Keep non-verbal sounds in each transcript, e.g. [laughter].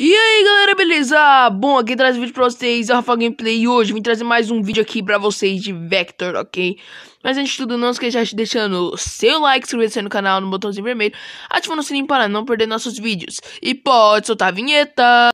E aí galera, beleza? Bom, aqui traz vídeo pra vocês, é o Rafa Gameplay e hoje vim trazer mais um vídeo aqui pra vocês de Vector, ok? Mas antes de tudo, não esqueça de deixar o seu like, inscrever-se no canal no botãozinho vermelho, ativando o sininho para não perder nossos vídeos. E pode soltar a vinheta!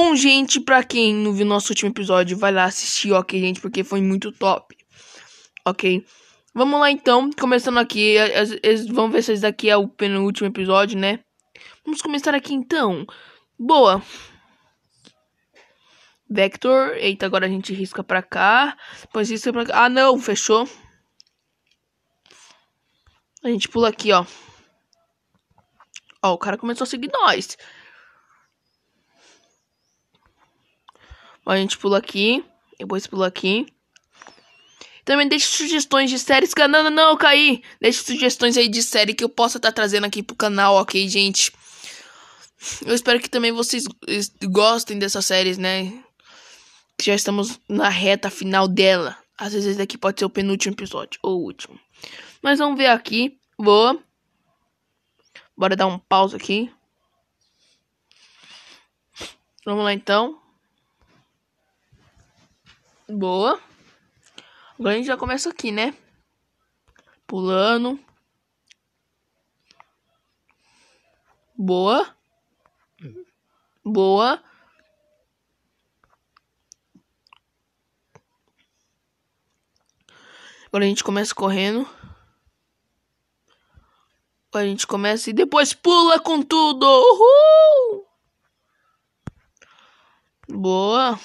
Bom, gente, pra quem não viu nosso último episódio, vai lá assistir, ok, gente, porque foi muito top. Ok? Vamos lá então, começando aqui. Vamos é, é, ver se esse daqui é o penúltimo episódio, né? Vamos começar aqui então. Boa! Vector. Eita, agora a gente risca pra cá. pois isso pra cá. Ah, não, fechou. A gente pula aqui, ó. Ó, o cara começou a seguir nós. A gente pula aqui. Depois pula aqui. Também deixe sugestões de séries. Não, não, não, eu caí. Deixe sugestões aí de série que eu possa estar tá trazendo aqui pro canal, ok, gente? Eu espero que também vocês gostem dessas séries, né? Que já estamos na reta final dela. Às vezes esse daqui pode ser o penúltimo episódio, ou o último. Mas vamos ver aqui. Vou. Bora dar um pausa aqui. Vamos lá então. Boa. Agora a gente já começa aqui, né? Pulando. Boa. Boa. Agora a gente começa correndo. Agora a gente começa e depois pula com tudo. Uhul! Boa.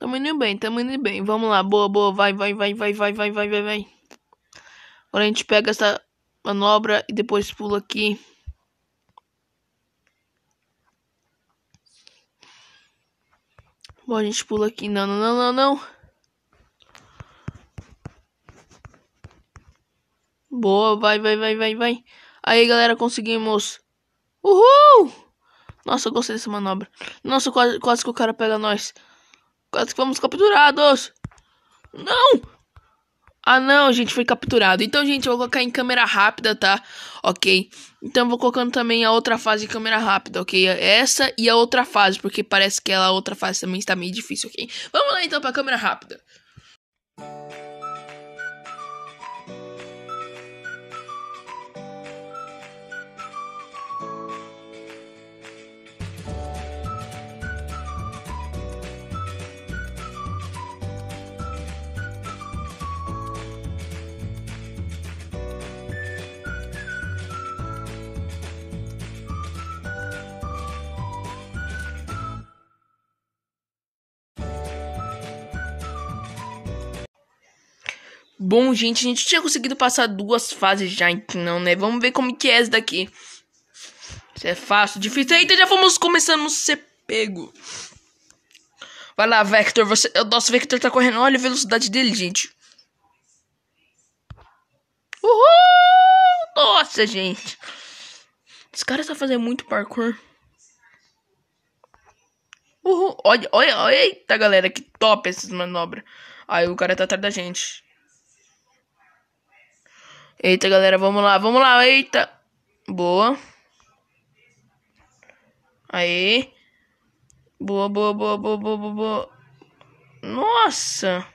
Tamo indo bem, tamo indo bem. Vamos lá, boa, boa, vai, vai, vai, vai, vai, vai, vai, vai, vai. Agora a gente pega essa manobra e depois pula aqui. Bom, a gente pula aqui. Não, não, não, não, não. Boa, vai, vai, vai, vai, vai. Aí, galera, conseguimos. Uhul! Nossa, eu gostei dessa manobra. Nossa, quase, quase que o cara pega nós. Quase fomos capturados. Não! Ah, não, gente, foi capturado. Então, gente, eu vou colocar em câmera rápida, tá? Ok. Então, eu vou colocando também a outra fase em câmera rápida, ok? Essa e a outra fase, porque parece que ela, a outra fase também está meio difícil, ok? Vamos lá, então, pra câmera rápida. Bom, gente, a gente tinha conseguido passar duas fases já, então, né? Vamos ver como que é essa daqui. Isso é fácil, difícil. Eita, já fomos começando a ser pego. Vai lá, Vector. Você... O Vector tá correndo. Olha a velocidade dele, gente. Uhul! Nossa, gente. Esse cara tá fazendo muito parkour. Uhul! Olha, olha, olha. Eita, galera, que top essas manobras. Aí o cara tá atrás da gente. Eita, galera, vamos lá, vamos lá, eita. Boa. Aí. Boa, boa, boa, boa, boa, boa, boa. Nossa.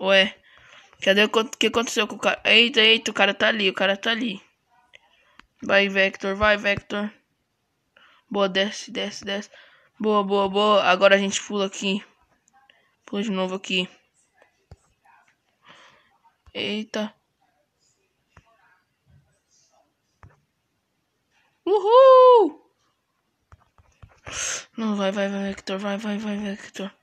Ué. Cadê o que aconteceu com o cara? Eita, eita, o cara tá ali, o cara tá ali. Vai, Vector, vai, Vector. Boa, desce, desce, desce. Boa, boa, boa. Agora a gente pula aqui. Pula de novo aqui. Eita. Uhul! Não, vai, vai, vai, Victor. Vai, vai, vai, Victor.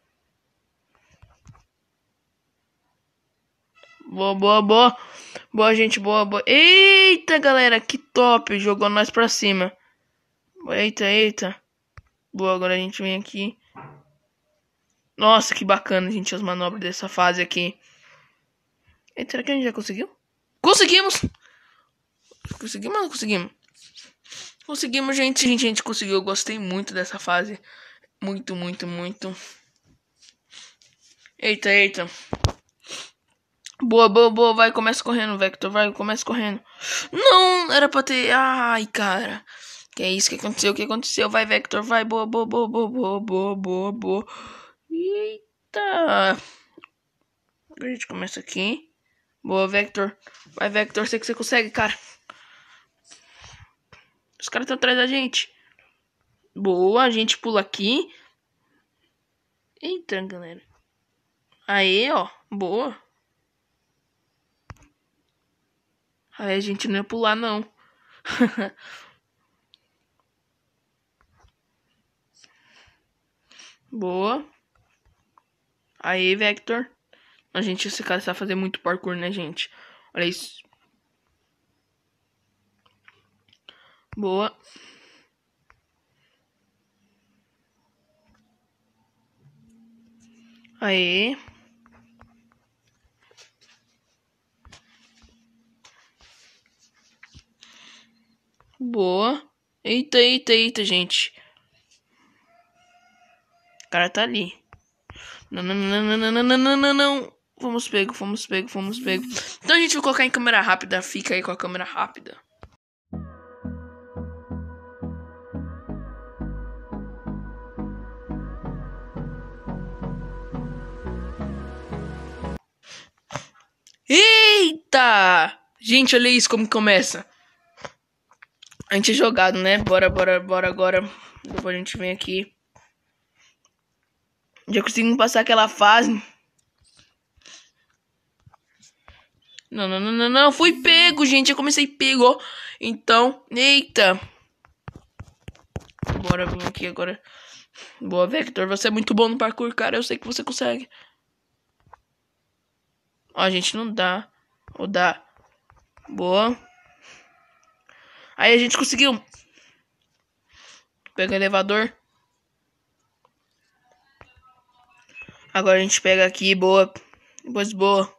Boa, boa, boa. Boa, gente, boa, boa. Eita, galera, que top. Jogou nós pra cima. Eita, eita. Boa, agora a gente vem aqui. Nossa, que bacana, gente, as manobras dessa fase aqui. E, será que a gente já conseguiu? Conseguimos! Conseguimos ou conseguimos? Conseguimos, gente. Gente, a gente conseguiu. Eu gostei muito dessa fase. Muito, muito, muito. Eita, eita. Boa, boa, boa. Vai, começa correndo, Vector. Vai, começa correndo. Não, era pra ter... Ai, cara. Que é isso que aconteceu, o que aconteceu? Vai, Vector, vai, boa, boa, boa, boa, boa, boa, boa, boa. Eita! A gente começa aqui. Boa, Vector. Vai, Vector, sei que você consegue, cara. Os caras estão atrás da gente. Boa, a gente pula aqui. Eita, galera. Aí, ó. Boa. Aí a gente não ia pular, não. [laughs] Boa. Aí, Vector. A gente, esse cara sabe fazer muito parkour, né, gente? Olha isso. Boa. Aí. Boa. Eita, eita, eita, gente cara tá ali. Não, não, não, não, não, não, não, não, não. Fomos pego, fomos pego, fomos pego. Então a gente vai colocar em câmera rápida. Fica aí com a câmera rápida. Eita! Gente, olha isso como começa. A gente é jogado, né? Bora, bora, bora agora. Depois a gente vem aqui. Já conseguimos passar aquela fase. Não, não, não, não, não. Fui pego, gente. Eu comecei pego. Então, eita. Bora vir aqui agora. Boa, Vector. Você é muito bom no parkour, cara. Eu sei que você consegue. Ó, gente, não dá. Ou dá. Boa. Aí a gente conseguiu. Pega o elevador. Agora a gente pega aqui, boa. Depois boa.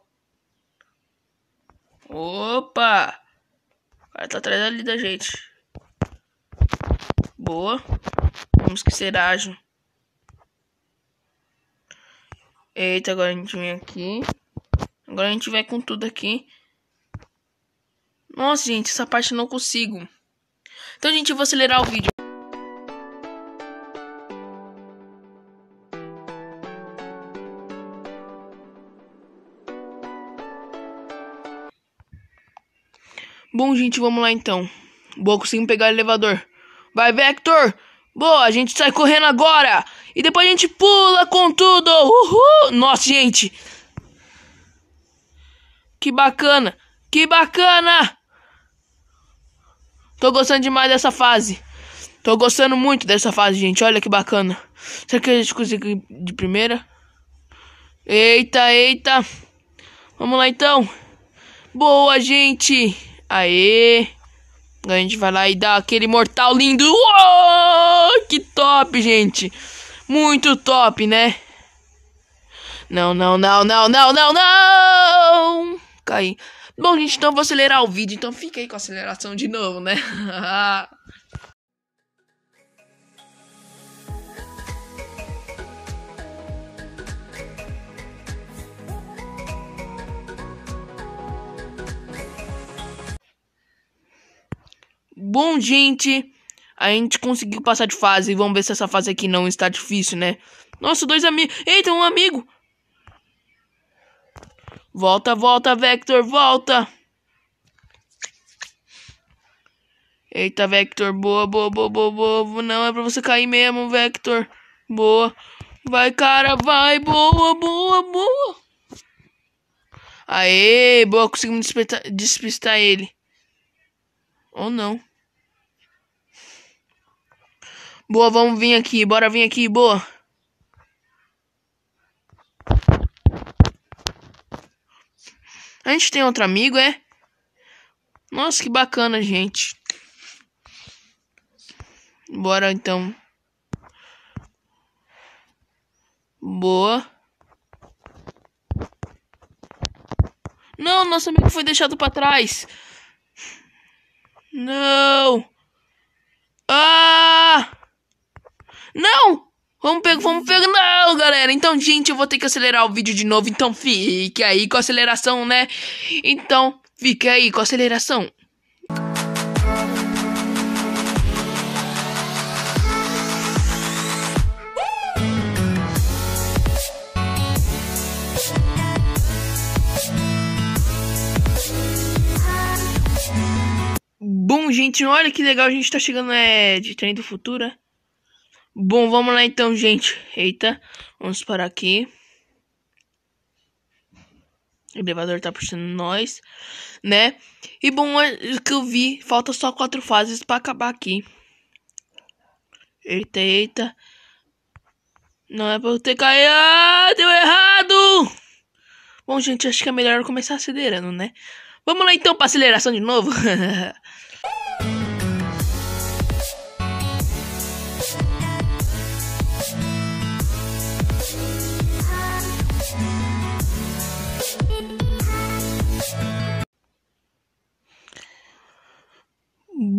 Opa! O cara tá atrás ali da gente. Boa. Vamos que ser ágil. Eita, agora a gente vem aqui. Agora a gente vai com tudo aqui. Nossa, gente, essa parte eu não consigo. Então, gente, eu vou acelerar o vídeo. Bom, gente, vamos lá então. Boa, conseguimos pegar o elevador. Vai, Vector! Boa, a gente sai correndo agora! E depois a gente pula com tudo! Uhul! Nossa, gente! Que bacana! Que bacana! Tô gostando demais dessa fase. Tô gostando muito dessa fase, gente. Olha que bacana. Será que a gente conseguiu de primeira? Eita, eita. Vamos lá então. Boa, gente. Aê! A gente vai lá e dá aquele mortal lindo. Uou! Que top, gente! Muito top, né? Não, não, não, não, não, não, não! Caí. Bom, gente, então vou acelerar o vídeo. Então fica aí com a aceleração de novo, né? [laughs] Bom, gente, a gente conseguiu passar de fase. Vamos ver se essa fase aqui não está difícil, né? Nossa, dois amigos. Eita, um amigo. Volta, volta, Vector, volta. Eita, Vector, boa, boa, boa, boa, boa. Não, é pra você cair mesmo, Vector. Boa. Vai, cara, vai. Boa, boa, boa. Aê, boa, conseguimos despistar, despistar ele. Ou não. Boa, vamos vir aqui. Bora vir aqui, boa. A gente tem outro amigo, é? Nossa, que bacana, gente. Bora, então. Boa. Não, nosso amigo foi deixado para trás. Não. Não! Vamos pegar, vamos pegar. Não, galera. Então, gente, eu vou ter que acelerar o vídeo de novo. Então, fique aí com a aceleração, né? Então, fique aí com a aceleração. Bom, gente, olha que legal. A gente tá chegando é, de trem do futuro, né? Bom, vamos lá então, gente. Eita, vamos parar aqui. O elevador tá puxando nós, né? E bom, é o que eu vi, falta só quatro fases para acabar aqui. Eita, eita. Não é pra eu ter caído. Ah, deu errado! Bom, gente, acho que é melhor começar acelerando, né? Vamos lá então pra aceleração de novo. [laughs]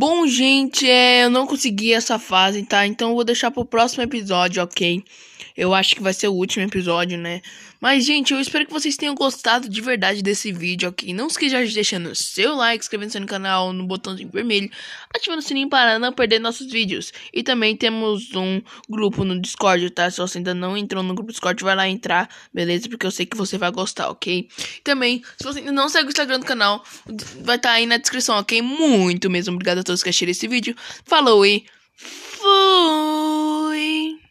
Bom, gente, é, eu não consegui essa fase, tá? Então eu vou deixar pro próximo episódio, ok? Eu acho que vai ser o último episódio, né? Mas, gente, eu espero que vocês tenham gostado de verdade desse vídeo aqui. Não esqueça de deixar o seu like, inscrevendo-se no canal, no botãozinho vermelho, ativando o sininho para não perder nossos vídeos. E também temos um grupo no Discord, tá? Se você ainda não entrou no grupo Discord, vai lá entrar, beleza? Porque eu sei que você vai gostar, ok? Também, se você ainda não segue o Instagram do canal, vai estar tá aí na descrição, ok? Muito mesmo. Obrigado a todos que assistiram esse vídeo. Falou e fui!